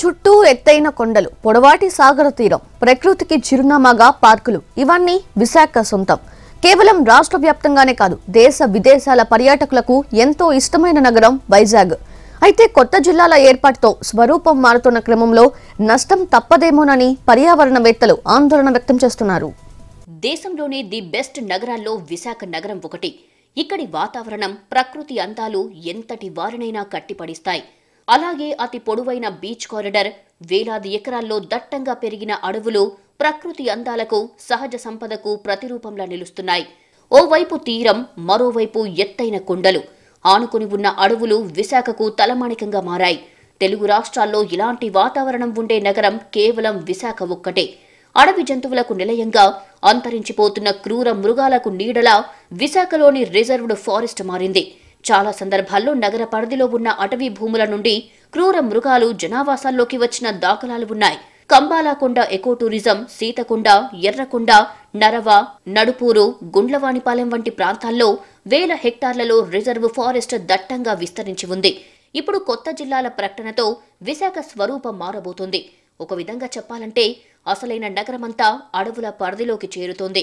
చుట్టూ ఎత్తైన కొండలు పొడవాటి సాగర తీరం ప్రకృతికి చిరునామాగా పార్కులు ఇవన్నీ విశాఖ సొంతం కేవలం రాష్ట్ర వ్యాప్తంగానే కాదు దేశ విదేశాల పర్యాటకులకు ఎంతో ఇష్టమైన నగరం వైజాగ్ అయితే కొత్త జిల్లాల ఏర్పాటుతో స్వరూపం మారుతున్న క్రమంలో నష్టం తప్పదేమోనని పర్యావరణవేత్తలు ఆందోళన వ్యక్తం చేస్తున్నారు దేశంలోనే ది బెస్ట్ నగరాల్లో విశాఖ నగరం ఒకటి ఇక్కడి వాతావరణం ప్రకృతి అందాలు ఎంతటి వారినైనా కట్టిపడిస్తాయి అలాగే అతి పొడవైన బీచ్ కారిడర్ వేలాది ఎకరాల్లో దట్టంగా పెరిగిన అడవులు ప్రకృతి అందాలకు సహజ సంపదకు ప్రతిరూపంలా నిలుస్తున్నాయి ఓవైపు తీరం మరోవైపు ఎత్తైన కొండలు ఆనుకుని ఉన్న అడవులు విశాఖకు తలమాణికంగా మారాయి తెలుగు రాష్ట్రాల్లో ఇలాంటి వాతావరణం ఉండే నగరం కేవలం విశాఖ ఒక్కటే అడవి జంతువులకు నిలయంగా అంతరించిపోతున్న క్రూర మృగాలకు నీడలా విశాఖలోని రిజర్వ్డ్ ఫారెస్ట్ మారింది చాలా సందర్భాల్లో నగర పరిధిలో ఉన్న అటవీ భూముల నుండి క్రూర మృగాలు జనావాసాల్లోకి వచ్చిన దాఖలాలు ఉన్నాయి కంబాలకొండ ఎకో టూరిజం సీతకొండ ఎర్రకొండ నరవ నడుపూరు గుండ్లవాణిపాలెం వంటి ప్రాంతాల్లో వేల హెక్టార్లలో రిజర్వ్ ఫారెస్ట్ దట్టంగా విస్తరించి ఉంది ఇప్పుడు కొత్త జిల్లాల ప్రకటనతో విశాఖ స్వరూపం మారబోతుంది ఒక విధంగా చెప్పాలంటే అసలైన నగరమంతా అడవుల పరిధిలోకి చేరుతోంది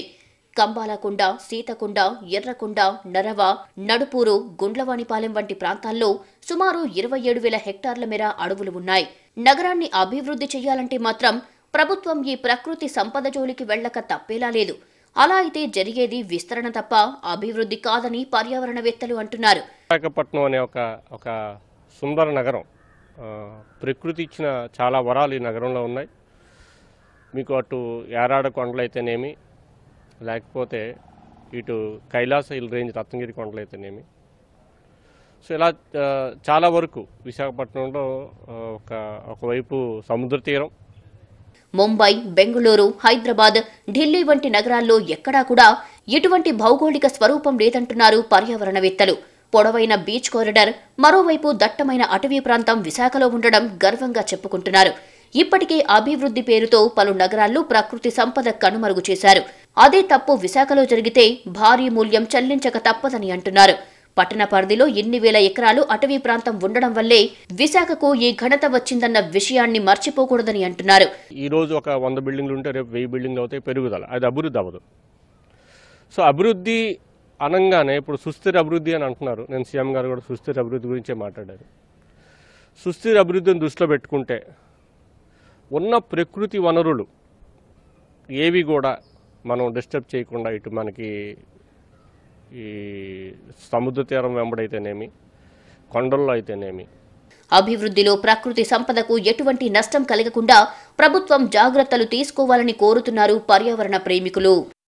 కంబాలకొండ సీతకొండ ఎర్రకొండ నరవ నడుపూరు గుండ్లవాణిపాలెం వంటి ప్రాంతాల్లో సుమారు ఇరవై ఏడు వేల హెక్టార్ల మేర అడవులు ఉన్నాయి నగరాన్ని అభివృద్ధి చేయాలంటే మాత్రం ప్రభుత్వం ఈ ప్రకృతి సంపద జోలికి వెళ్లక తప్పేలా లేదు అలా అయితే జరిగేది విస్తరణ తప్ప అభివృద్ధి కాదని పర్యావరణవేత్తలు అంటున్నారు విశాఖపట్నం అనే ఒక ఒక సుందర నగరం ప్రకృతి ఇచ్చిన చాలా వరాలు ఈ నగరంలో ఉన్నాయి మీకు అటు కొండలు కొండలైతేనేమి లేకపోతే ఇటు కైలాస హిల్ రేంజ్ రత్నగిరి కొండలు అయితేనేమి సో ఇలా చాలా వరకు విశాఖపట్నంలో ఒక ఒకవైపు సముద్ర తీరం ముంబై బెంగళూరు హైదరాబాద్ ఢిల్లీ వంటి నగరాల్లో ఎక్కడా కూడా ఎటువంటి భౌగోళిక స్వరూపం లేదంటున్నారు పర్యావరణవేత్తలు పొడవైన బీచ్ కారిడర్ మరోవైపు దట్టమైన అటవీ ప్రాంతం విశాఖలో ఉండడం గర్వంగా చెప్పుకుంటున్నారు ఇప్పటికే అభివృద్ధి పేరుతో పలు నగరాల్లో ప్రకృతి సంపద కనుమరుగు చేశారు అదే తప్పు విశాఖలో జరిగితే భారీ మూల్యం చెల్లించక తప్పదని అంటున్నారు పట్టణ పరిధిలో ఎన్ని వేల ఎకరాలు అటవీ ప్రాంతం ఉండడం వల్లే విశాఖకు ఈ ఘనత వచ్చిందన్న విషయాన్ని మర్చిపోకూడదని అంటున్నారు ఈ రోజు ఒక వంద బిల్డింగ్లు ఉంటే రేపు వెయ్యి బిల్డింగ్లు అవుతాయి పెరుగుదల అది అభివృద్ధి అవ్వదు సో అభివృద్ధి అనంగానే ఇప్పుడు సుస్థిర అభివృద్ధి అని అంటున్నారు నేను సీఎం గారు కూడా సుస్థిర అభివృద్ధి గురించే మాట్లాడారు సుస్థిర అభివృద్ధిని దృష్టిలో పెట్టుకుంటే ఉన్న ప్రకృతి వనరులు ఏవి కూడా మనం డిస్టర్బ్ చేయకుండా ఇటు మనకి ఈ సముద్ర తీరం వెంబడైతేనేమి కొండల్లో అయితేనేమి అభివృద్ధిలో ప్రకృతి సంపదకు ఎటువంటి నష్టం కలగకుండా ప్రభుత్వం జాగ్రత్తలు తీసుకోవాలని కోరుతున్నారు పర్యావరణ ప్రేమికులు